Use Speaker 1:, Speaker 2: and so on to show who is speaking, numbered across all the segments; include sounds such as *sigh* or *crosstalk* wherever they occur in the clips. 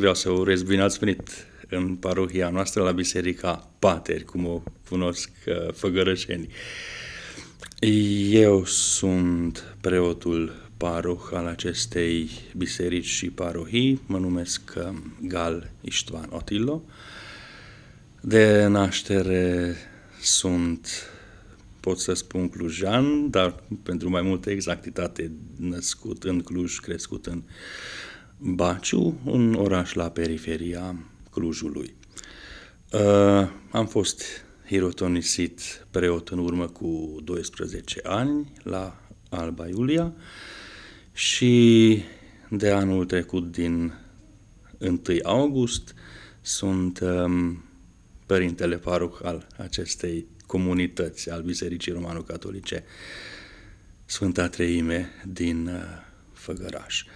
Speaker 1: vreau să urez bine ați venit în parohia noastră la Biserica Pateri, cum o cunosc uh, făgărășenii. Eu sunt preotul paroh al acestei biserici și parohii, mă numesc um, Gal Istvan Otilo. De naștere sunt, pot să spun, clujan, dar pentru mai multă exactitate născut în Cluj, crescut în Baciu, un oraș la periferia Clujului. Uh, am fost hirotonisit preot în urmă cu 12 ani la Alba Iulia și de anul trecut din 1 august sunt um, părintele paruc al acestei comunități, al Bisericii Romano-Catolice Sfânta Treime din uh, Făgăraș. Uh,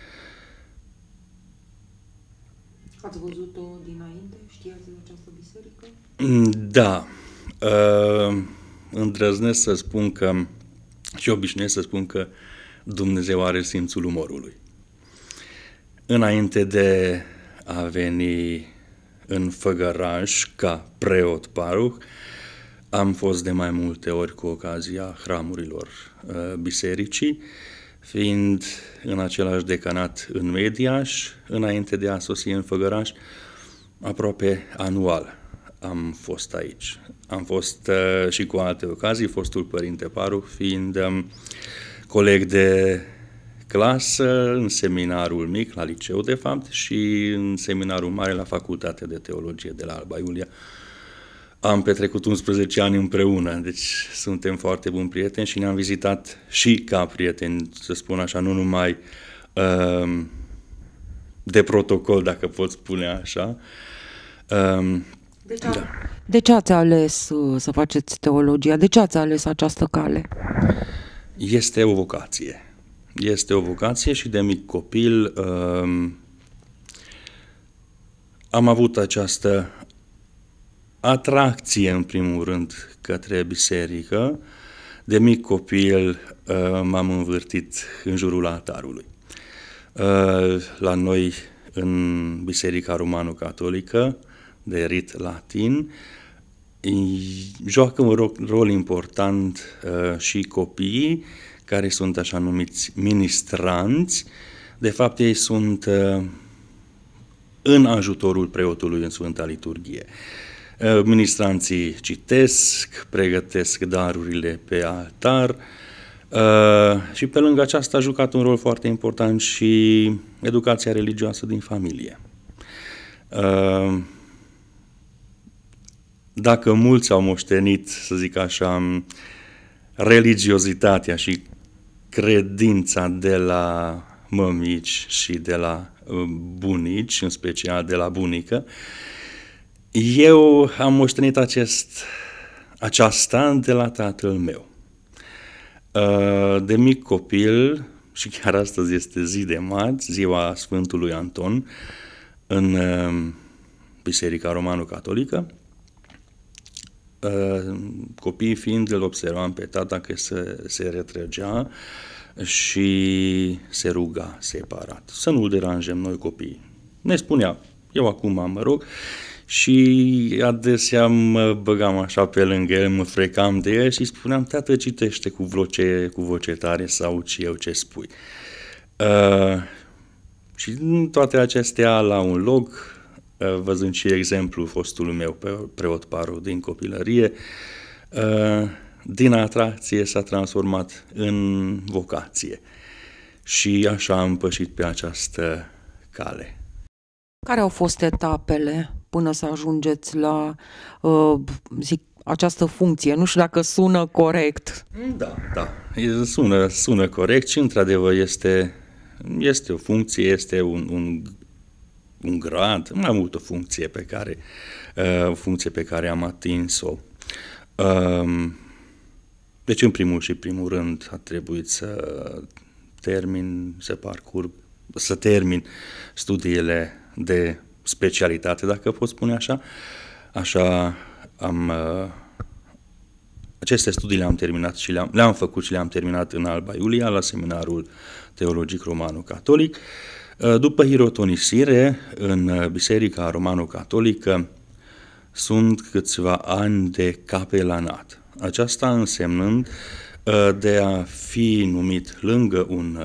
Speaker 2: Ați văzut-o dinainte? Știați de această
Speaker 1: biserică? Mm, da. Uh, îndrăznesc să spun că și obișnuiesc să spun că Dumnezeu are simțul umorului. Înainte de a veni în Făgăraș ca preot paruh, am fost de mai multe ori cu ocazia hramurilor uh, bisericii fiind în același decanat în Mediaș, înainte de a sosi în Făgăraș, aproape anual am fost aici. Am fost uh, și cu alte ocazii, fostul părinte Paru, fiind um, coleg de clasă în seminarul mic, la liceu de fapt, și în seminarul mare la Facultatea de Teologie de la Alba Iulia, uh, am petrecut 11 ani împreună, deci suntem foarte buni prieteni și ne-am vizitat și ca prieteni, să spun așa, nu numai um, de protocol, dacă pot spune așa. Um, de, ce,
Speaker 2: da. de ce ați ales uh, să faceți teologia? De ce ați ales această cale?
Speaker 1: Este o vocație. Este o vocație și de mic copil um, am avut această atracție, în primul rând, către biserică. De mic copil uh, m-am învârtit în jurul altarului. Uh, la noi, în Biserica Romano-Catolică, de rit latin, joacă un rol important uh, și copiii, care sunt așa numiți ministranți. De fapt, ei sunt în ajutorul preotului în Sfânta Liturghie. Eh, ministranții citesc, pregătesc darurile pe altar eh, și pe lângă aceasta a jucat un rol foarte important și educația religioasă din familie. Eh, dacă mulți au moștenit, să zic așa, religiozitatea și credința de la mămici și de la bunici, în special de la bunică, uh, eu am moștenit acest, aceasta de la tatăl meu. Uh, de mic copil, și chiar astăzi este zi de marți, ziua Sfântului Anton, în uh, Biserica Romano-Catolică, uh, copiii fiind îl observam pe tata că se, se retrăgea și se ruga separat. Să nu-l noi copiii. Ne spunea, eu acum mă rog, și adesea mă băgam așa pe lângă el, mă frecam de el și spuneam, tată, citește cu voce, cu voce tare sau ce eu ce spui. Uh, și toate acestea la un loc, uh, văzând și exemplul fostului meu preot Paru din copilărie, uh, din atracție s-a transformat în vocație. Și așa am pășit pe această cale.
Speaker 2: Care au fost etapele până să ajungeți la, uh, zic, această funcție. Nu știu dacă sună corect.
Speaker 1: Da, da, sună, sună corect și într-adevăr este, este o funcție, este un, un, un grad, mai mult o funcție pe care, uh, funcție pe care am atins-o. Uh, deci, în primul și primul rând, a trebuit să termin, să parcurg, să termin studiile de specialitate, dacă pot spune așa. Așa am... Uh, aceste studii le-am terminat și le-am, le-am făcut și le-am terminat în Alba Iulia, la seminarul teologic romano-catolic. Uh, după hirotonisire, în uh, Biserica Romano-Catolică sunt câțiva ani de capelanat. Aceasta însemnând de a fi numit lângă un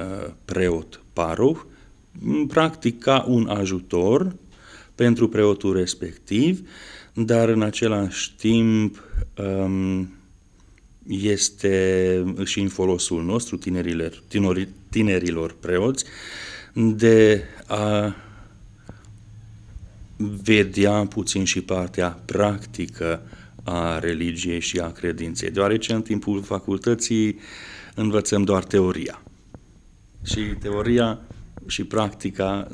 Speaker 1: preot paroh, practic ca un ajutor pentru preotul respectiv, dar în același timp um, este și în folosul nostru, tinerilor, tinori, tinerilor preoți, de a vedea puțin și partea practică a religiei și a credinței, deoarece în timpul facultății învățăm doar teoria. Și teoria și practica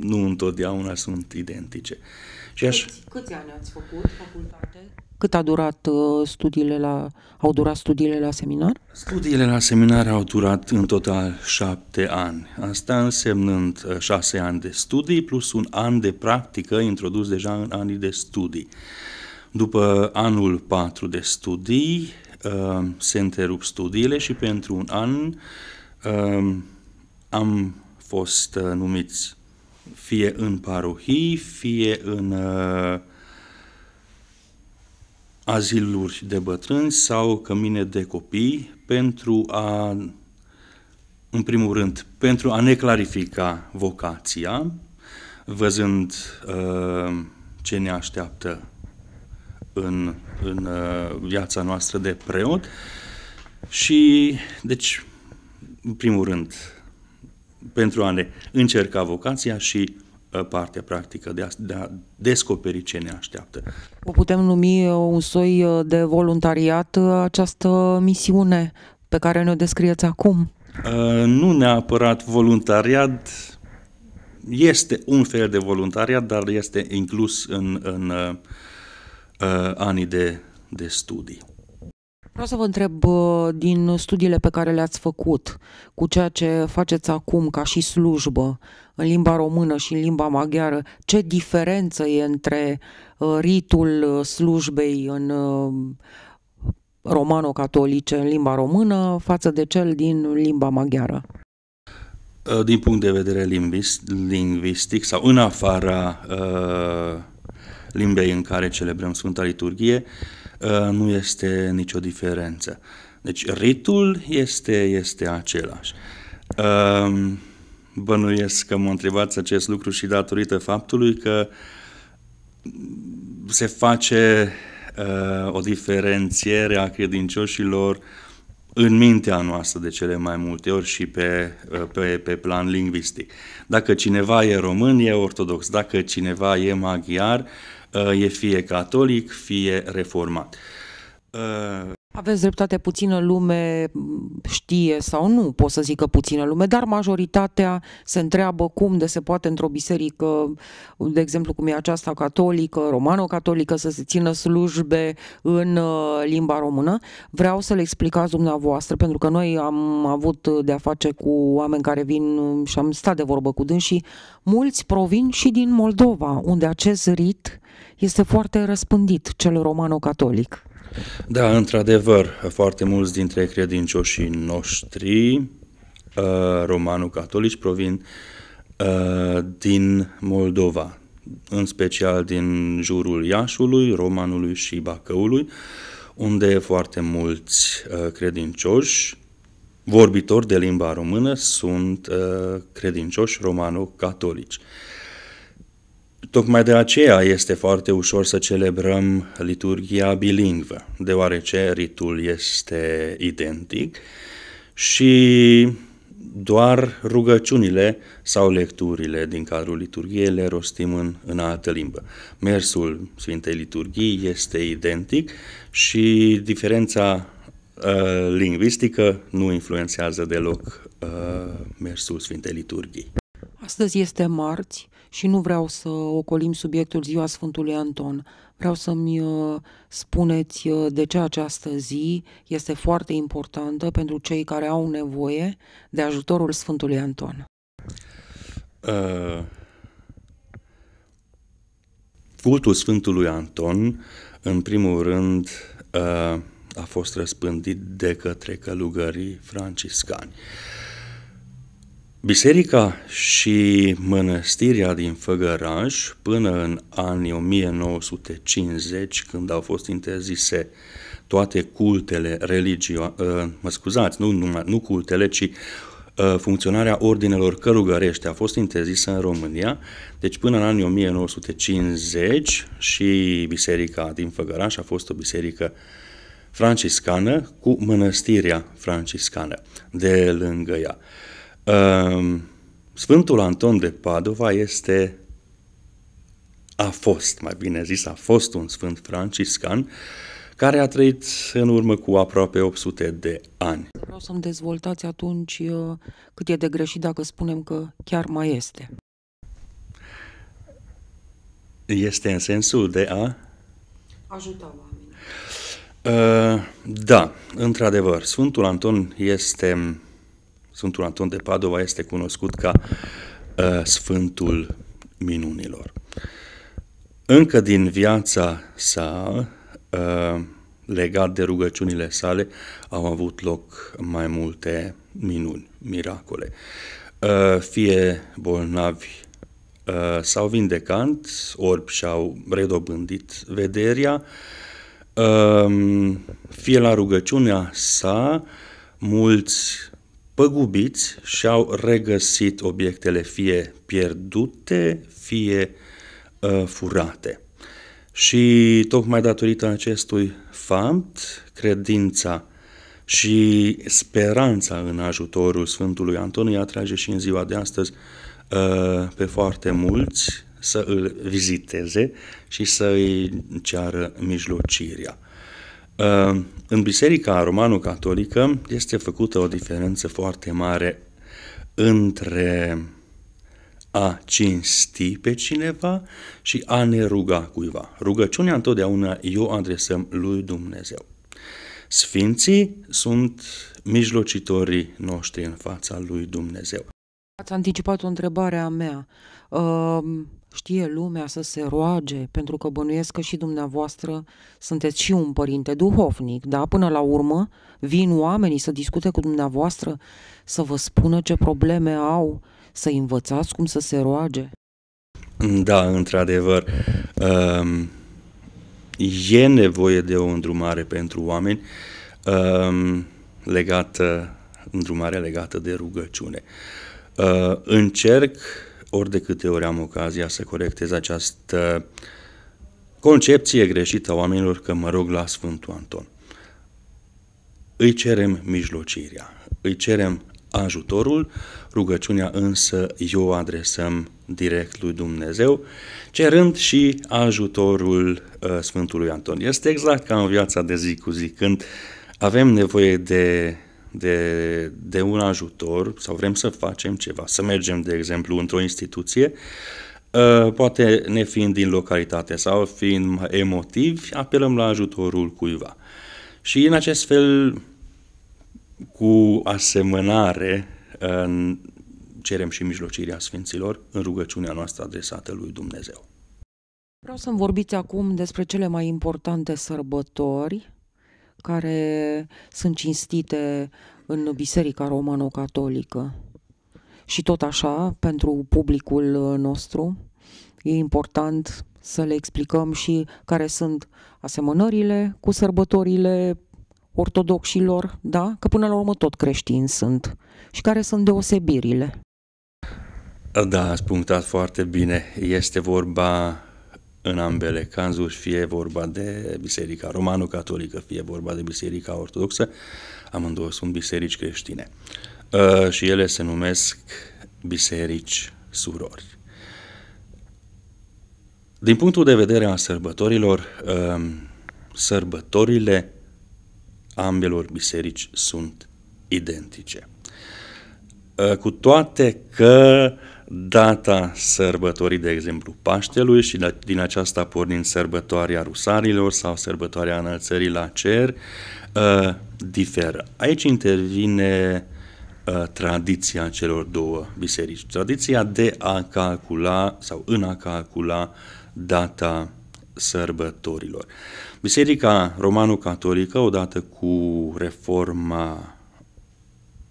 Speaker 1: nu întotdeauna sunt identice. Și aș... Deci,
Speaker 2: câți, ani ați făcut facultate? Cât a durat uh, studiile la, au durat studiile la seminar?
Speaker 1: Studiile la seminar au durat în total șapte ani. Asta însemnând uh, șase ani de studii plus un an de practică introdus deja în anii de studii. După anul 4 de studii, uh, se întrerup studiile și pentru un an am fost uh, numiți fie în parohii, fie în uh, aziluri de bătrâni sau cămine de copii pentru a, în primul rând, pentru a ne clarifica vocația, văzând uh, ce ne așteaptă în, în uh, viața noastră de preot și, deci, în primul rând, pentru a ne încerca vocația și uh, partea practică de a, de a descoperi ce ne așteaptă.
Speaker 2: O putem numi uh, un soi uh, de voluntariat această misiune pe care ne-o descrieți acum?
Speaker 1: Nu neapărat voluntariat, este un fel de voluntariat, dar este inclus în, în în anii de, de studii.
Speaker 2: Vreau să vă întreb din studiile pe care le-ați făcut cu ceea ce faceți acum ca și slujbă în limba română și în limba maghiară, ce diferență e între uh, ritul uh, slujbei în uh, romano-catolice în limba română față de cel din limba maghiară?
Speaker 1: Din punct de vedere lingvistic sau în afara uh, limbei în care celebrăm Sfânta Liturghie, uh, Uh, nu este nicio diferență. Deci ritul este, este același. Um, bănuiesc că mă întrebați acest lucru și datorită faptului că se face uh, o diferențiere a credincioșilor în mintea noastră de cele mai multe ori și pe, uh, pe, pe plan lingvistic. Dacă cineva e român, e ortodox. Dacă cineva e maghiar, uh, Uh, e fie catolic, fie reformat. Uh,
Speaker 2: Aveți dreptate, puțină lume știe sau nu, pot să zic că puțină lume, dar majoritatea se întreabă cum de se poate într-o biserică, de exemplu cum e aceasta catolică, romano-catolică, să se țină slujbe în uh, limba română. Vreau să le explicați dumneavoastră, pentru că noi am avut de-a face cu oameni care vin și am stat de vorbă cu dânsii, mulți provin și din Moldova, unde acest rit este foarte răspândit, cel romano-catolic.
Speaker 1: Da, într-adevăr, foarte mulți dintre credincioșii noștri uh, romano-catolici provin uh, din Moldova, în special din jurul Iașului, Romanului și Bacăului, unde foarte mulți uh, credincioși vorbitori de limba română sunt credincioși romano-catolici. Tocmai de aceea este foarte ușor să celebrăm liturgia bilingvă, deoarece ritul este identic și doar rugăciunile sau lecturile din cadrul liturgiei le rostim în, în altă limbă. Mersul Sfintei Liturghii este identic și diferența uh, lingvistică nu influențează deloc uh, mersul Sfintei Liturghii.
Speaker 2: Astăzi este marți, și nu vreau să ocolim subiectul Ziua Sfântului Anton. Vreau să-mi uh, spuneți uh, de ce această zi este foarte importantă pentru cei care au nevoie de ajutorul Sfântului Anton.
Speaker 1: Uh, cultul Sfântului Anton, în primul rând, uh, a fost răspândit de către călugării franciscani. Uh, Biserica și mănăstirea din Făgăraș până în anii 1950, când au fost interzise toate cultele religioase, ă, mă scuzați, nu, numai, nu cultele, ci ă, funcționarea ordinelor călugărești a fost interzisă în România, deci până în anii 1950 și biserica din Făgăraș a fost o biserică franciscană cu mănăstirea franciscană de lângă ea. Ehm, Sfântul Anton de Padova este, a fost, mai bine zis, a fost un sfânt franciscan care a trăit în urmă cu aproape 800 de ani. Vreau
Speaker 2: să-mi dezvoltați atunci uh, cât e de greșit dacă spunem că chiar mai este.
Speaker 1: Este în sensul de a...
Speaker 2: Ajuta oamenii.
Speaker 1: Ehm, da, într-adevăr, Sfântul Anton este Sfântul Anton de Padova este cunoscut ca uh, Sfântul Minunilor. Încă din viața sa, uh, legat de rugăciunile sale, au avut loc mai multe minuni, miracole. Uh, fie bolnavi uh, s-au vindecat, orbi și-au redobândit vederea, uh, fie la rugăciunea sa, mulți păgubiți și-au regăsit obiectele fie pierdute, fie uh, furate. Și tocmai datorită acestui fapt, credința și speranța în ajutorul Sfântului Antonie atrage și în ziua de astăzi uh, pe foarte mulți să îl viziteze și să îi ceară mijlocirea. Ehm, în Biserica Romano-Catolică este făcută o diferență foarte mare între a cinsti pe cineva și a ne ruga cuiva. Rugăciunea întotdeauna eu adresăm lui Dumnezeu. Sfinții sunt mijlocitorii noștri în fața lui Dumnezeu.
Speaker 2: Ați anticipat o întrebare a mea. Uh, știe lumea să se roage, pentru că bănuiesc că și dumneavoastră sunteți și un părinte duhovnic, da? Până la urmă vin oamenii să discute cu dumneavoastră, să vă spună ce probleme au, să învățați cum să se roage.
Speaker 1: Da, într-adevăr, um, e nevoie de o îndrumare pentru oameni um, legată, îndrumare legată de rugăciune. Uh, încerc ori de câte ori am ocazia să corectez această concepție greșită a oamenilor că mă rog la Sfântul Anton. Îi cerem mijlocirea, îi cerem ajutorul, rugăciunea însă eu o adresăm direct lui Dumnezeu, cerând și ajutorul uh, Sfântului Anton. Este exact ca în viața de zi cu zi, când avem nevoie de de, de un ajutor sau vrem să facem ceva, să mergem, de exemplu, într-o instituție, uh, poate ne fiind din localitate sau fiind emotivi, apelăm la ajutorul cuiva. Și în acest fel, cu asemănare, uh, cerem și mijlocirea Sfinților în rugăciunea noastră adresată lui Dumnezeu.
Speaker 2: Vreau să-mi vorbiți acum despre cele mai importante sărbători care sunt cinstite în Biserica Romano-Catolică. Și tot așa, pentru publicul uh, nostru, e important să le explicăm și care sunt asemănările cu sărbătorile ortodoxilor, da? Că până la urmă tot creștini sunt. Și care sunt deosebirile?
Speaker 1: Da, ați punctat foarte bine. Este vorba în ambele cazuri, fie vorba de Biserica Romano-Catolică, fie vorba de Biserica Ortodoxă, amândouă sunt biserici creștine. Uh, și ele se numesc biserici surori. Din punctul de vedere al sărbătorilor, uh, sărbătorile ambelor biserici sunt identice. Ă, cu toate că data sărbătorii, de exemplu, Paștelui și da-, din aceasta pornind sărbătoarea rusarilor sau sărbătoarea înălțării la cer, ă, diferă. Aici intervine ă, tradiția celor două biserici. Tradiția de a calcula sau în a calcula data sărbătorilor. Biserica romano-catolică, odată cu reforma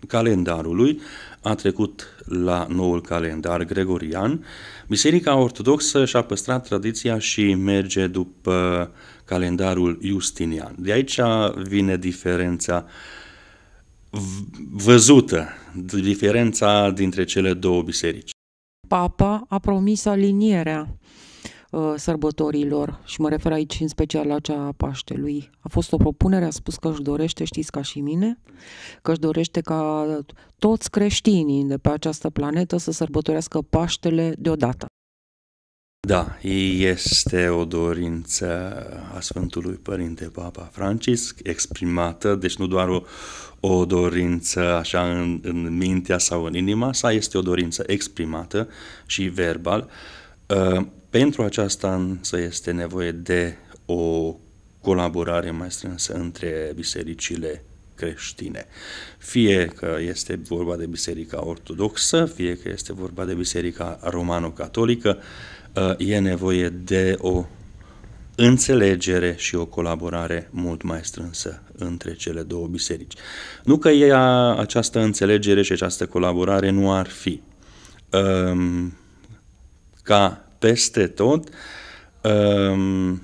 Speaker 1: calendarului, a trecut la noul calendar gregorian, Biserica Ortodoxă și-a păstrat tradiția și merge după calendarul Justinian. De aici vine diferența văzută, diferența dintre cele două biserici.
Speaker 2: Papa a promis alinierea Uh, sărbătorilor și mă refer aici în special la cea a Paștelui. A fost o propunere, a spus că își dorește, știți ca și mine, că își dorește ca toți creștinii de pe această planetă să sărbătorească Paștele deodată.
Speaker 1: Da, este o dorință a Sfântului Părinte Papa Francisc exprimată, deci nu doar o, o dorință așa în, în mintea sau în inima sa, este o dorință exprimată și verbal. Uh, pentru aceasta însă este nevoie de o colaborare mai strânsă între bisericile creștine. Fie că este vorba de Biserica Ortodoxă, fie că este vorba de Biserica Romano-Catolică, ă, e nevoie de o înțelegere și o colaborare mult mai strânsă între cele două biserici. Nu că ea, această înțelegere și această colaborare nu ar fi. Ă, ca peste tot, um,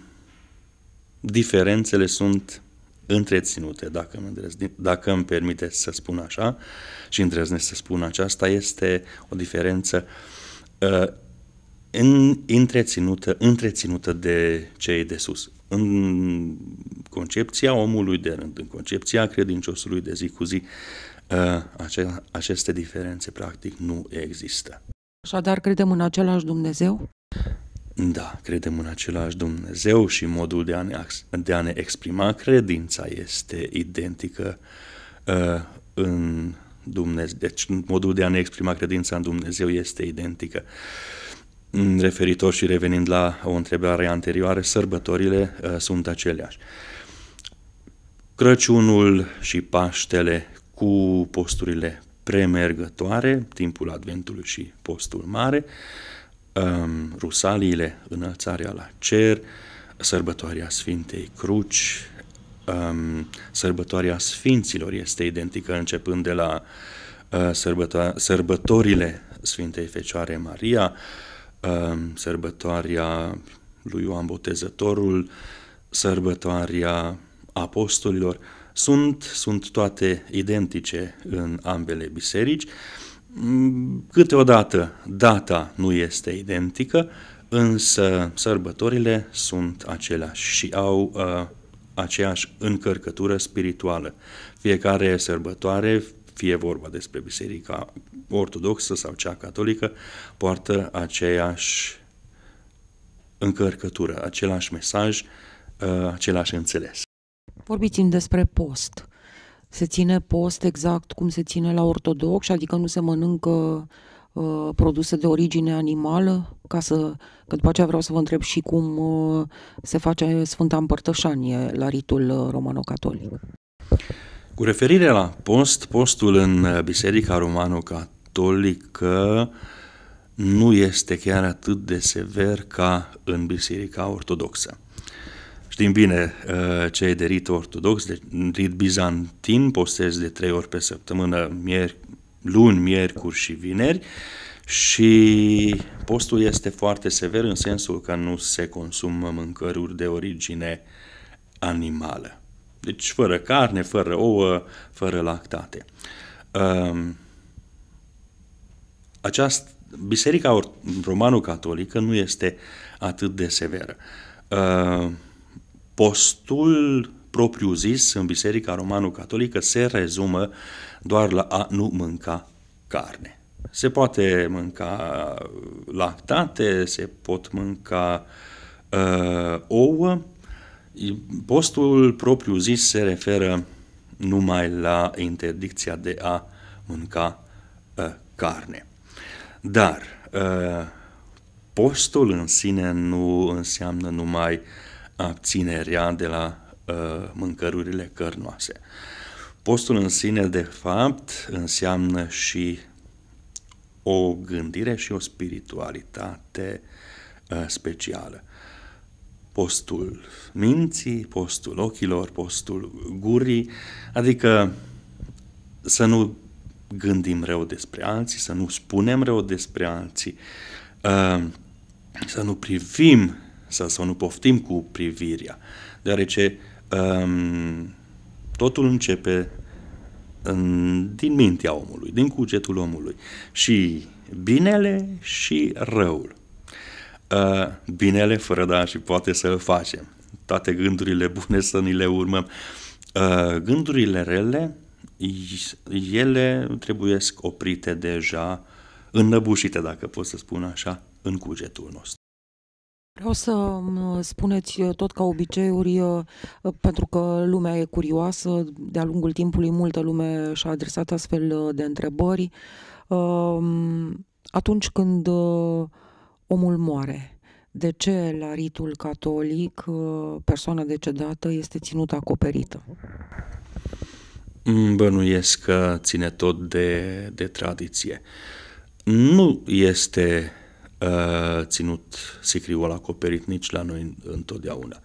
Speaker 1: diferențele sunt întreținute, dacă îmi, îndrez, dacă îmi permite să spun așa și îndrăznesc să spun aceasta, este o diferență uh, în, întreținută, întreținută de cei de sus. În concepția omului de rând, în concepția credinciosului de zi cu zi, uh, ace, aceste diferențe practic nu există.
Speaker 2: Așadar, credem în același Dumnezeu?
Speaker 1: Da, credem în același Dumnezeu și modul de a ne, de a ne exprima credința este identică uh, în Dumnezeu. Deci modul de a ne exprima credința în Dumnezeu este identică. Mm, referitor și revenind la o întrebare anterioară, sărbătorile uh, sunt aceleași. Crăciunul și Paștele cu posturile premergătoare, timpul Adventului și postul mare, uh, um, Rusaliile, înălțarea la cer, sărbătoarea Sfintei Cruci, um, sărbătoarea Sfinților este identică începând de la uh, sărbătorile Sfintei Fecioare Maria, um, sărbătoarea lui Ioan Botezătorul, sărbătoarea apostolilor, sunt, sunt toate identice în ambele biserici. Uh, Câteodată data nu este identică, însă sărbătorile sunt aceleași și au uh, aceeași încărcătură spirituală. Fiecare sărbătoare, fie vorba despre Biserica Ortodoxă sau cea catolică, poartă aceeași încărcătură, același mesaj, uh, același înțeles.
Speaker 2: Vorbiți-mi despre post se ține post exact cum se ține la ortodox, adică nu se mănâncă uh, produse de origine animală, ca să, că după aceea vreau să vă întreb și cum uh, se face Sfânta Împărtășanie la ritul uh, romano-catolic.
Speaker 1: Cu referire la post, postul în uh, Biserica Romano-Catolică nu este chiar atât de sever ca în Biserica Ortodoxă. Știm bine, uh, e de rit ortodox, de rit bizantin, postez de trei ori pe săptămână, mier- luni, miercuri și vineri și postul este foarte sever în sensul că nu se consumă mâncăruri de origine animală. Deci fără carne, fără ouă, fără lactate. Um, Această Biserica romano-catolică nu este atât de severă. Uh, postul propriu zis în Biserica Romano-Catolică se rezumă doar la a nu mânca carne. Se poate mânca uh, lactate, se pot mânca uh, ouă. Postul propriu zis se referă numai la interdicția de a mânca uh, carne. Dar uh, postul în sine nu înseamnă numai uh, abținerea de la uh, mâncărurile cărnoase. Postul în sine, de fapt, înseamnă și o gândire și o spiritualitate uh, specială. Postul minții, postul ochilor, postul gurii, adică să nu gândim rău despre alții, să nu spunem rău despre alții, uh, să nu privim sau să nu poftim cu privirea, deoarece um, totul începe în, din mintea omului, din cugetul omului și binele și răul. Uh, binele fără da și poate să îl facem. Toate gândurile bune să ni le urmăm. Uh, gândurile rele, ele trebuie oprite deja, înnăbușite, dacă pot să spun așa, în cugetul nostru.
Speaker 2: Vreau să uh, spuneți uh, tot ca obiceiuri, uh, pentru că lumea e curioasă, de-a lungul timpului multă lume și-a adresat astfel de întrebări. Um, atunci când omul moare, de ce la ritul catolic persoana decedată este ținută acoperită?
Speaker 1: Bănuiesc că ține tot de, de tradiție. Nu este Eh, ținut sicriul acoperit nici la noi întotdeauna.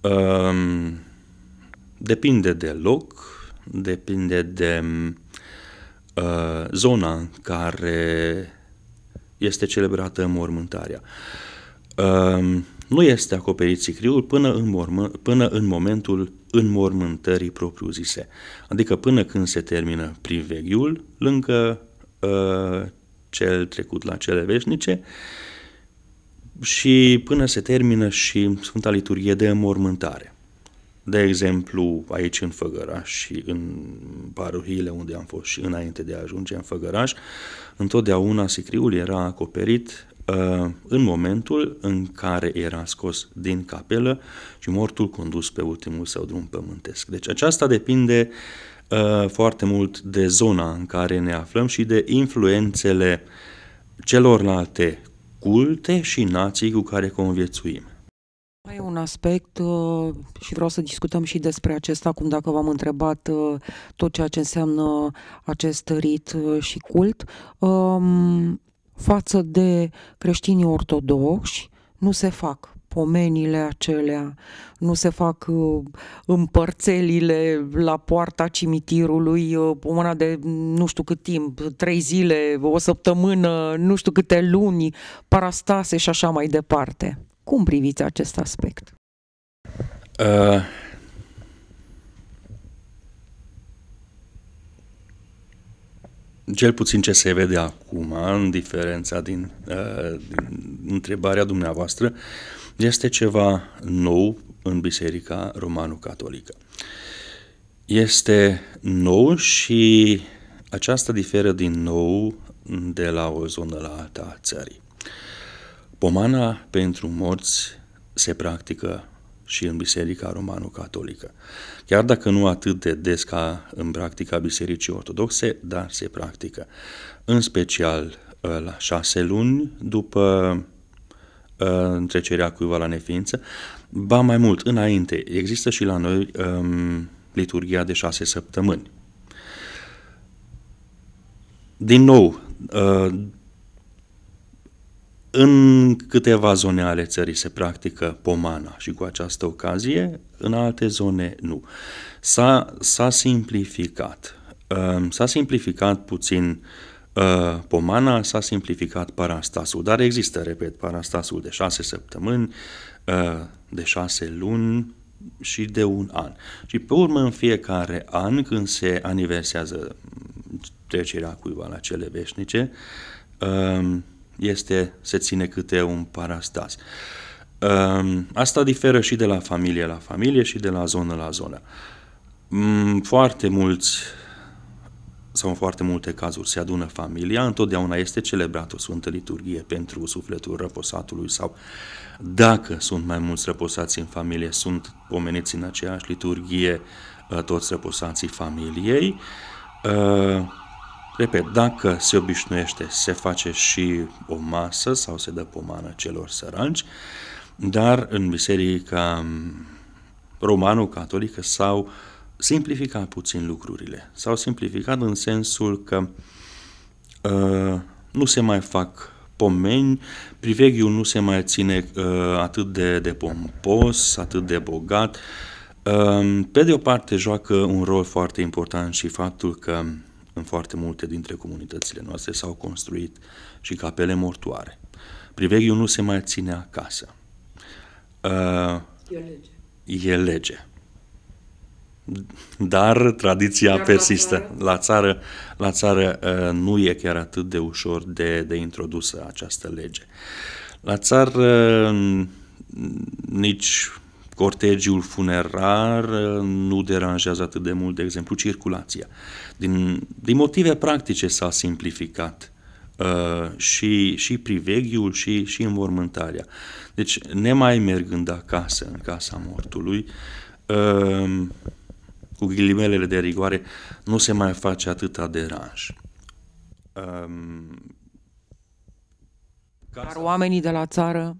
Speaker 1: Ehm, depinde de loc, depinde de eh, zona în care este celebrată mormântarea. Ehm, nu este acoperit sicriul până în, mormă, până în momentul înmormântării propriu-zise, adică până când se termină priveghiul lângă eh, cel trecut la cele veșnice și până se termină și Sfânta Liturghie de înmormântare. De exemplu, aici în Făgăraș și în parohiile unde am fost și înainte de a ajunge în Făgăraș, întotdeauna sicriul era acoperit uh, în momentul în care era scos din capelă și mortul condus pe ultimul său drum pământesc. Deci aceasta depinde uh, Uh, foarte mult de zona în care ne aflăm și de influențele celorlalte culte și nații cu care conviețuim.
Speaker 2: E un aspect uh, și vreau să discutăm și despre acesta, cum dacă v-am întrebat uh, tot ceea ce înseamnă acest rit și cult, um, față de creștinii ortodoxi nu se fac pomenile acelea, nu se fac uh, împărțelile la poarta cimitirului mână uh, de nu știu cât timp, trei zile, o săptămână, nu știu câte luni, parastase și așa mai departe. Cum priviți acest aspect?
Speaker 1: Uh, cel puțin ce se vede acum, în diferența din, uh, din întrebarea dumneavoastră, uh, este ceva nou în Biserica Romano-Catolică. Este nou și aceasta diferă din nou de la o zonă la alta a țării. Pomana pentru morți se practică și în Biserica Romano-Catolică. Chiar dacă nu atât de des ca în practica Bisericii Ortodoxe, dar se practică. În special la șase luni după Uh, întrecerea cuiva la neființă. Ba mai mult, înainte, există și la noi um, liturgia de șase săptămâni. Din nou, uh, în câteva zone ale țării se practică pomana și cu această ocazie, în alte zone nu. S-a, s-a simplificat. Uh, s-a simplificat puțin Ă, pomana s-a simplificat parastasul, dar există, repet, parastasul de șase săptămâni, ă, de șase luni și de un an. Și pe urmă, în fiecare an, când se aniversează trecerea cuiva la cele veșnice, ă, este, se ține câte un parastas. Asta diferă și de la familie la familie și de la zonă la zonă. Mm, foarte mulți sau în foarte multe cazuri se adună familia, întotdeauna este celebrat o Sfântă Liturghie pentru sufletul răposatului sau dacă sunt mai mulți răposați în familie, sunt pomeniți în aceeași liturghie uh, toți răposații familiei. Uh, repet, dacă se obișnuiește, se face și o masă sau se dă pomană celor săranci, dar în biserica um, romano-catolică sau uh, simplifica puțin lucrurile. S-au simplificat în sensul că uh, nu se mai fac pomeni, priveghiul nu se mai ține uh, atât de, de pompos, atât de bogat. Uh, pe de o parte joacă un rol foarte important și faptul că în foarte multe dintre comunitățile noastre s-au construit și capele mortoare. Priveghiul nu se mai ține acasă. Uh, e lege. E lege dar tradiția Iar persistă. La țară, la țară, ă, nu e chiar atât de ușor de, de introdusă această lege. La țară nici cortegiul funerar ă, nu deranjează atât de mult, de exemplu, circulația. Din, din motive practice s-a simplificat uh, și, și priveghiul și, și învormântarea. Deci, nemai mergând acasă, în casa mortului, uh, cu ghilimelele de rigoare, nu se mai face atâta deranj. Um,
Speaker 2: Dar să... oamenii de la țară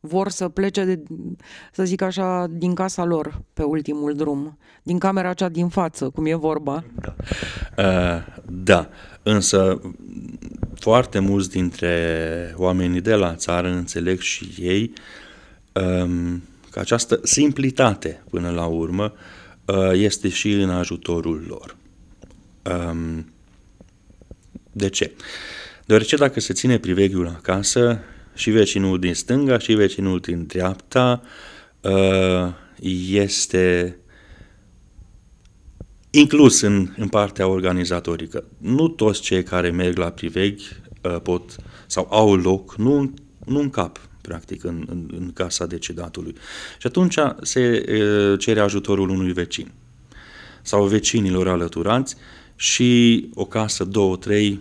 Speaker 2: vor să plece, de, să zic așa, din casa lor pe ultimul drum, din camera cea din față, cum e vorba. Da,
Speaker 1: uh, da. însă foarte mulți dintre oamenii de la țară înțeleg și ei um, că această simplitate, până la urmă, uh, Uh, este și în ajutorul lor. Um, de ce? Deoarece dacă se ține priveghiul acasă, și vecinul din stânga și vecinul din dreapta uh, este inclus în, în partea organizatorică. Nu toți cei care merg la priveghi uh, pot sau au loc, nu, nu în cap, practic, în, în, în casa decedatului. Și atunci se cere ajutorul unui vecin sau vecinilor alăturați și o casă, două, trei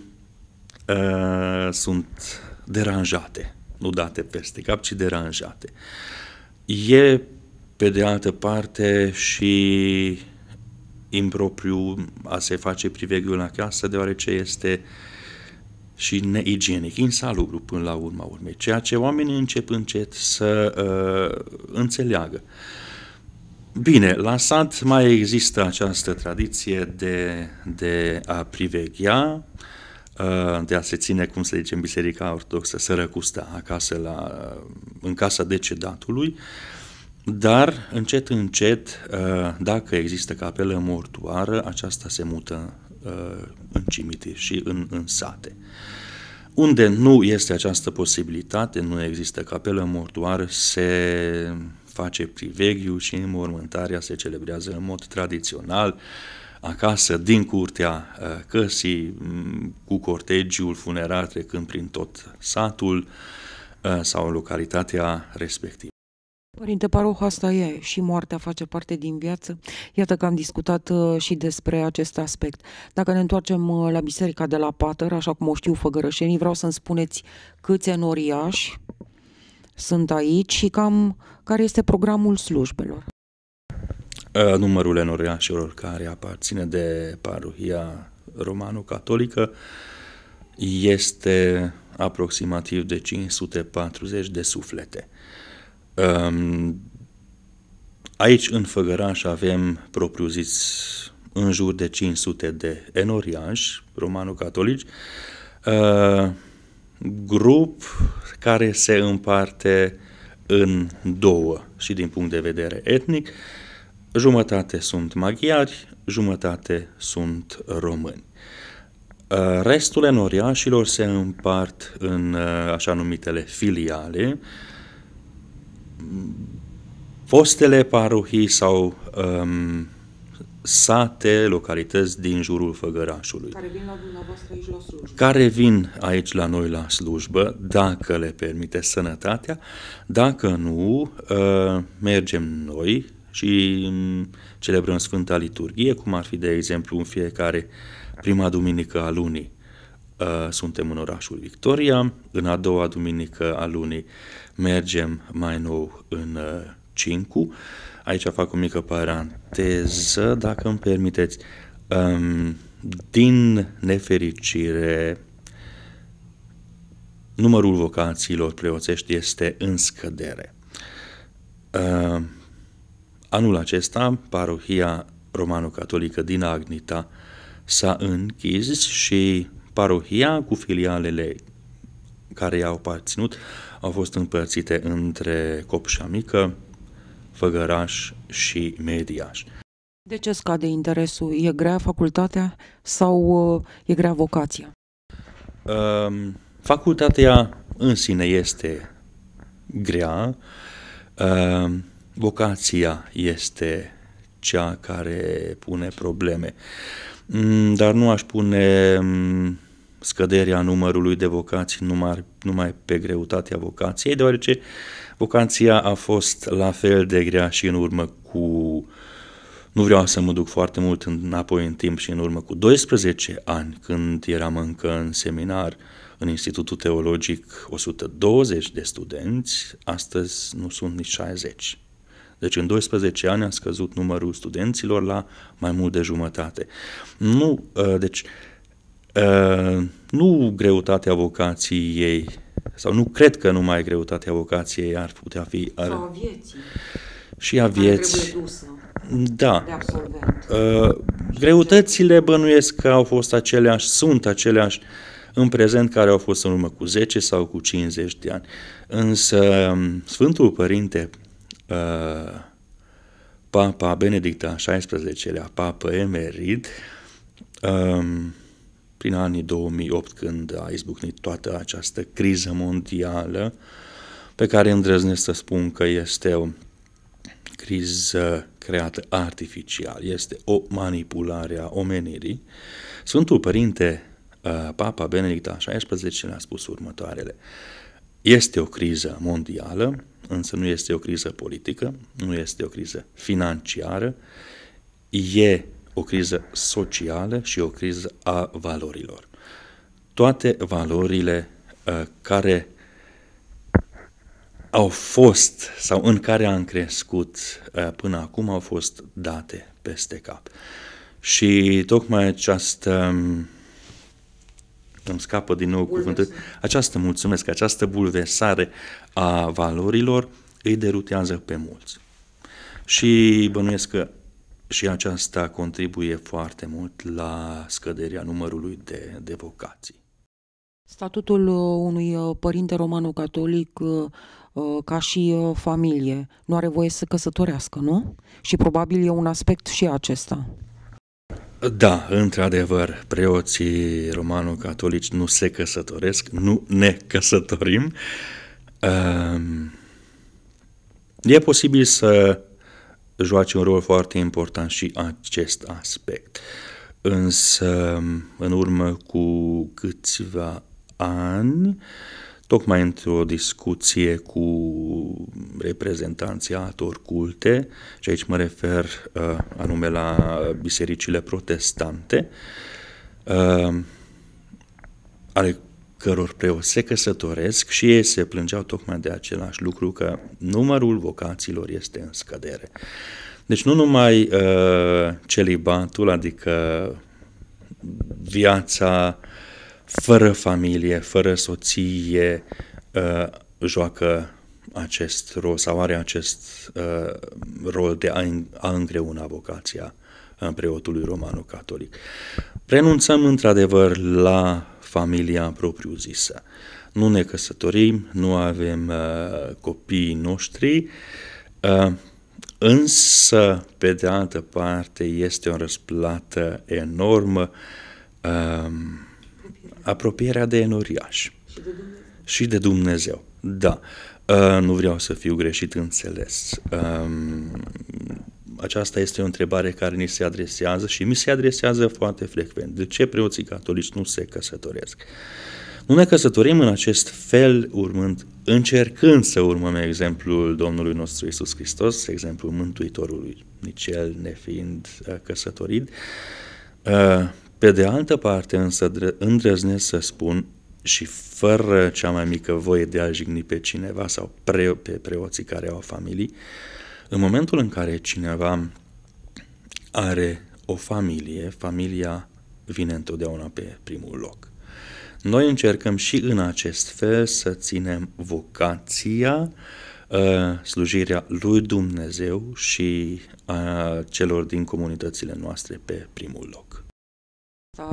Speaker 1: sunt deranjate, nu date peste cap, ci deranjate. E, pe de altă parte, și impropriu a se face priveghiul la casă, deoarece este uh, și neigienic, insalubru până la urma urmei, ceea ce oamenii încep încet să uh, înțeleagă. Bine, la sat mai există această tradiție de, de a priveghea, uh, de a se ține, cum se zicem, Biserica Ortodoxă, să răcustă acasă la, uh, în casa decedatului, dar încet, încet, uh, dacă există capelă mortoară, aceasta se mută Uh, în cimitir și în, în sate. Unde nu este această posibilitate, nu există capelă mortuară, se face priveghiu și înmormântarea se celebrează în mod tradițional, acasă, din curtea uh, căsii, cu cortegiul funerar trecând prin tot satul uh, sau localitatea respectivă.
Speaker 2: Părinte Paroh, asta e și moartea face parte din viață. Iată că am discutat uh, și despre acest aspect. Dacă ne întoarcem uh, la biserica de la Pater, așa cum o știu făgărășenii, vreau să-mi spuneți câți enoriași sunt aici și cam care este programul slujbelor.
Speaker 1: Uh, numărul enoriașilor care aparține de parohia romano-catolică este aproximativ de 540 de suflete. Ehm, aici, în Făgăraș, avem, propriu-zis, în jur de 500 de enoriași romano-catolici, ehm, grup care se împarte în două și din punct de vedere etnic. Jumătate sunt maghiari, jumătate sunt români. Ehm, restul enoriașilor se împart în așa numitele filiale, uh, fostele parohii sau um, sate, localități din jurul Făgărașului. Care vin la dumneavoastră aici la slujbă. Care vin aici la noi la slujbă, dacă le permite sănătatea. Dacă nu, uh, mergem noi și celebrăm Sfânta Liturghie, cum ar fi, de exemplu, în fiecare prima duminică a lunii. Uh, suntem în orașul Victoria, în a doua duminică a lunii mergem mai nou în 5. Uh, Aici fac o mică paranteză, dacă îmi permiteți. Um, din nefericire, numărul vocațiilor preoțești este în scădere. Um, anul acesta, parohia romano-catolică din Agnita s-a închis și parohia cu filialele care i-au parținut au fost împărțite între Copșa Mică, Făgăraș și Mediaș.
Speaker 2: De ce scade interesul? E grea facultatea sau uh, e grea vocația?
Speaker 1: Um, facultatea în sine este grea, um, vocația este cea care pune probleme, mm, dar nu aș pune mm, scăderea numărului de vocații numai, numai pe greutatea vocației, deoarece vocația a fost la fel de grea și în urmă cu, nu vreau să mă duc foarte mult înapoi în timp și în urmă cu 12 ani, când eram încă în seminar, în Institutul Teologic 120 de studenți, astăzi nu sunt nici 60. Deci în 12 ani a scăzut numărul studenților la mai mult de jumătate. Nu, ă, deci Uh, nu greutatea vocației ei, sau nu cred că numai greutatea vocației ar putea fi... Ar... Sau a vieții. Și a vieții. Da. Uh, greutățile bănuiesc că au fost aceleași, sunt aceleași în prezent care au fost în urmă cu 10 sau cu 50 de ani. Însă um, Sfântul Părinte, uh, Papa Benedicta XVI-lea, Papa Emerit, um, prin anii 2008, când a izbucnit toată această criză mondială, pe care îndrăznesc să spun că este o criză creată artificial, este o manipulare a omenirii, Sfântul Părinte uh, Papa Benedict al xvi ne a spus următoarele. Este o criză mondială, însă nu este o criză politică, nu este o criză financiară, e o criză socială și o criză a valorilor. Toate valorile uh, care au fost sau în care am crescut uh, până acum au fost date peste cap. Și tocmai această um, îmi scapă din nou cuvântul, această, mulțumesc, această bulversare a valorilor îi derutează pe mulți. Și bănuiesc că și aceasta contribuie foarte mult la scăderea numărului de, de vocații.
Speaker 2: Statutul uh, unui uh, părinte romano-catolic uh, ca și familie nu are voie să căsătorească, nu? Și probabil e un aspect și acesta.
Speaker 1: Da, într-adevăr, preoții romano-catolici nu se căsătoresc, nu ne căsătorim. Ehm, e posibil să joace un rol foarte important și acest aspect. Însă, în urmă cu câțiva ani, tocmai într-o discuție cu reprezentanții altor culte, și aici mă refer uh, anume la bisericile protestante, uh, ale căror preoți se căsătoresc și ei se plângeau tocmai de același lucru că numărul vocațiilor este în scădere. Deci nu numai uh, celibatul, adică viața fără familie, fără soție, uh, joacă acest rol sau are acest uh, rol de a, a îngreuna vocația uh, preotului romano-catolic. Renunțăm într-adevăr la familia propriu-zisă. Nu ne căsătorim, nu avem uh, copiii noștri, uh, însă, pe de altă parte, este o răsplată enormă uh, apropierea de enoriaș. Și de Dumnezeu. Și de Dumnezeu, da. Uh, nu vreau să fiu greșit înțeles. Uh, aceasta este o întrebare care ni se adresează și mi se adresează foarte frecvent. De ce preoții catolici nu se căsătoresc? Nu ne căsătorim în acest fel, urmând, încercând să urmăm exemplul Domnului nostru Isus Hristos, exemplul Mântuitorului, nici el nefiind uh, căsătorit. Uh, pe de altă parte, însă, îndrăznesc să spun și fără cea mai mică voie de a jigni pe cineva sau pre, pe preoții care au familii, uh, în momentul în care cineva are o familie, familia vine întotdeauna pe primul loc. Noi încercăm și în acest fel să ținem vocația, uh, slujirea lui Dumnezeu și a celor din comunitățile noastre pe primul loc.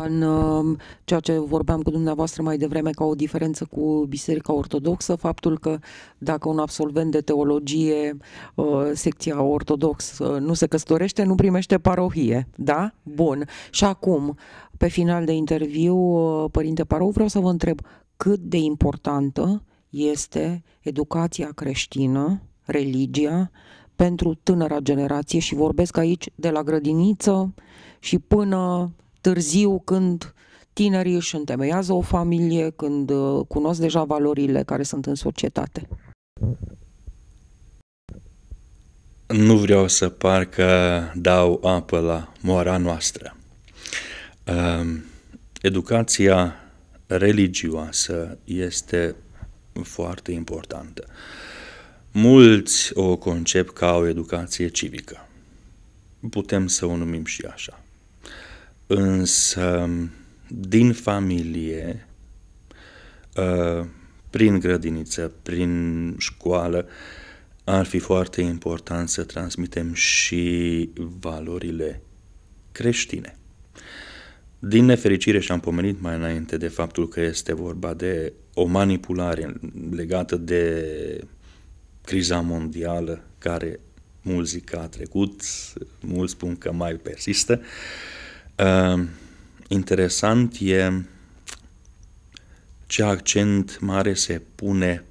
Speaker 2: În um, ceea ce vorbeam cu dumneavoastră mai devreme ca o diferență cu Biserica Ortodoxă, faptul că dacă un absolvent de teologie, uh, secția ortodox, uh, nu se căsătorește, nu primește parohie. Da? Bun. Și acum, pe final de interviu, uh, Părinte Parou, vreau să vă întreb cât de importantă este educația creștină, religia, pentru tânăra generație și vorbesc aici de la grădiniță și până târziu când tinerii își întemeiază o familie, când uh, cunosc deja valorile care sunt în societate?
Speaker 1: Nu vreau să par că dau apă la moara noastră. Um, educația religioasă este foarte importantă. Mulți o concep ca o educație civică. Putem să o numim și așa. Însă, din familie, ă, prin grădiniță, prin școală, ar fi foarte important să transmitem și valorile creștine. Din nefericire și-am pomenit mai înainte de faptul că este vorba de o manipulare legată de criza mondială care mulți zic că a trecut, mulți spun că mai persistă, uh, uh, interesant e ce accent mare se pune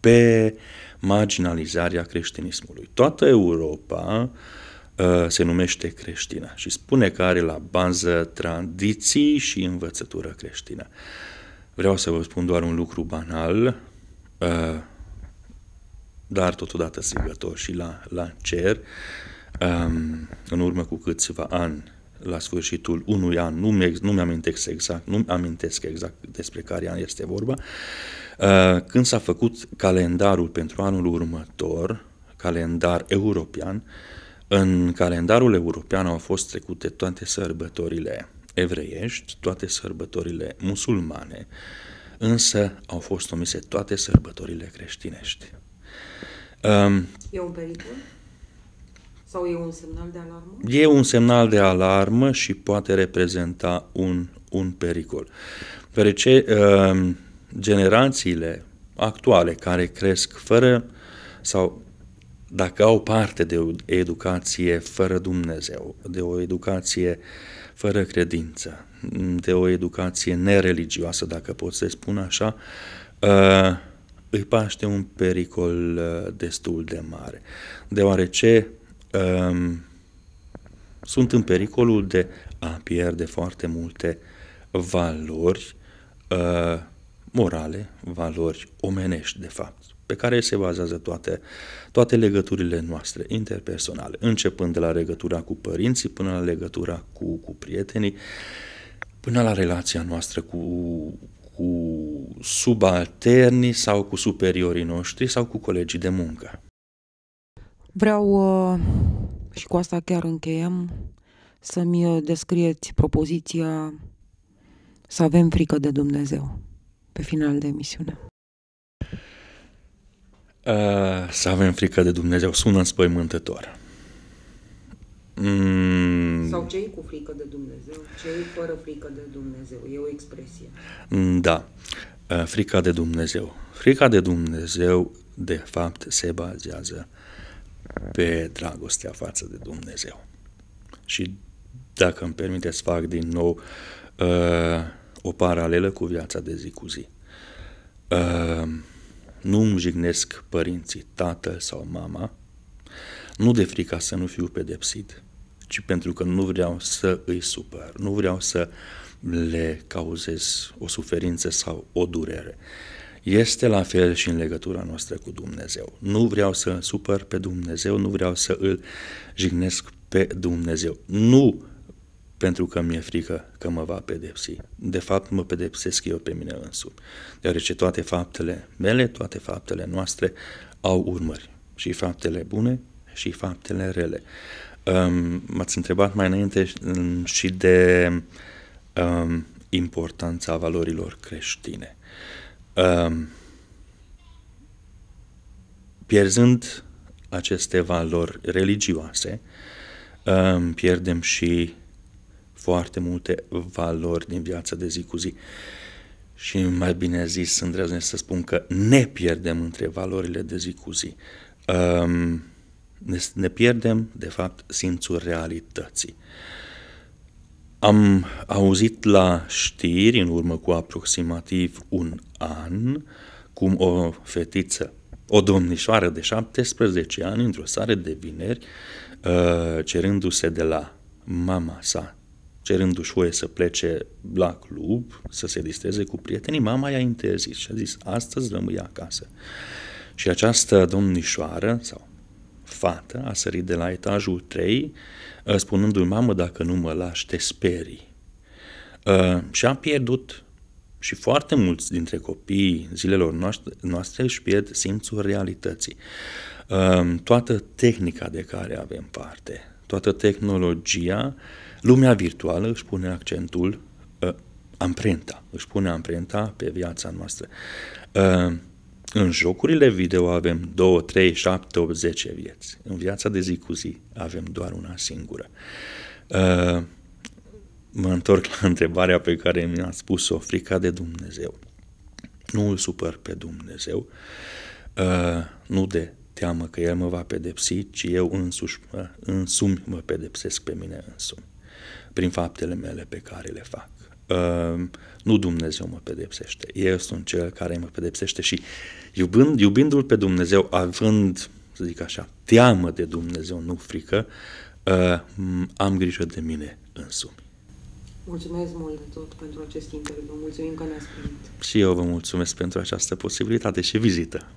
Speaker 1: pe marginalizarea creștinismului. Toată Europa uh, se numește creștină și spune că are la bază tradiții și învățătură creștină. Vreau să vă spun doar un lucru banal, uh, dar totodată zigător și la, la cer. Um, în urmă cu câțiva ani, la sfârșitul unui an, nu, mi, nu mi-amintesc exact, nu amintesc exact despre care an este vorba, uh, când s-a făcut calendarul pentru anul următor, calendar european, în calendarul european au fost trecute toate sărbătorile evreiești, toate sărbătorile musulmane, însă au fost omise toate sărbătorile creștinești. Um,
Speaker 2: e un pericol? Sau e un semnal de alarmă?
Speaker 1: E un semnal de alarmă și poate reprezenta un, un pericol. Deoarece uh, generațiile actuale care cresc fără sau dacă au parte de o educație fără Dumnezeu, de o educație fără credință, de o educație nereligioasă, dacă pot să spun așa, eh, îi paște un pericol eh, destul de mare. Deoarece um, sunt în pericolul de a pierde foarte multe valori uh, morale, valori omenești, de fapt, pe care se bazează toate, toate legăturile noastre interpersonale, începând de la legătura cu părinții până la legătura cu, cu prietenii, până la relația noastră cu, cu subalternii sau cu superiorii noștri sau cu colegii de muncă.
Speaker 2: Vreau, uh, și cu asta chiar încheiem, să-mi uh, descrieți propoziția să avem frică de Dumnezeu pe final de emisiune.
Speaker 1: Uh, să avem frică de Dumnezeu sună înspăimântător. Mm. Sau
Speaker 2: cei cu frică de Dumnezeu, cei fără frică de Dumnezeu. E o expresie.
Speaker 1: Mm, da. Uh, frica de Dumnezeu. Frica de Dumnezeu, de fapt, se bazează pe dragostea față de Dumnezeu. Și dacă îmi permiteți, fac din nou uh, o paralelă cu viața de zi cu zi. Uh, nu îmi jignesc părinții, tatăl sau mama, nu de frica să nu fiu pedepsit, ci pentru că nu vreau să îi supăr, nu vreau să le cauzez o suferință sau o durere. Uh, este la fel și în legătura noastră cu Dumnezeu. Nu vreau să supăr pe Dumnezeu, nu vreau să îl jignesc pe Dumnezeu. Nu pentru că mi-e frică că mă va pedepsi. De fapt, mă pedepsesc eu pe mine însumi, deoarece toate faptele mele, toate faptele noastre au urmări, și faptele bune și faptele rele. Um, m-ați întrebat mai înainte și de um, importanța valorilor creștine. Uh, Ehm, pierzând aceste valori religioase, ehm, pierdem și foarte multe valori din viața de zi cu zi. Și mai bine zis, îndrăznesc să spun că ne pierdem între valorile de zi cu zi. Ehm, ne pierdem, de fapt, simțul realității. Am auzit la știri în urmă cu aproximativ un an cum o fetiță, o domnișoară de 17 ani, într-o sare de vineri, uh, cerându-se de la mama sa, cerându-și voie să plece la club, să se distreze cu prietenii, mama i-a interzis și a zis, astăzi rămâi acasă. Și această domnișoară sau fată a sărit de la etajul 3 Uh, spunându-i, mamă, dacă nu mă lași, te sperii. Uh, și am pierdut și foarte mulți dintre copiii zilelor noastre, noastre își pierd simțul realității. Uh, toată tehnica de care avem parte, toată tehnologia, lumea virtuală își pune accentul, amprenta, își pune amprenta pe viața noastră. În jocurile video avem 2, 3, 7, 8, 10 vieți. În viața de zi cu zi avem doar una singură. Uh, mă întorc la *laughs* întrebarea pe care mi-a spus-o, frica de Dumnezeu. Nu îl supăr pe Dumnezeu, uh, nu de teamă că El mă va pedepsi, ci eu însuși, mă, însumi mă pedepsesc pe mine însumi, prin faptele mele pe care le fac. Ehm, nu Dumnezeu mă pedepsește, eu sunt cel care mă pedepsește și iubând, iubindu-L pe Dumnezeu, având, să zic așa, teamă de Dumnezeu, nu frică, ehm, am grijă de mine însumi.
Speaker 2: Mulțumesc mult de tot pentru acest interviu.
Speaker 1: Mulțumim că ne-ați primit. Și eu vă mulțumesc pentru această posibilitate și vizită.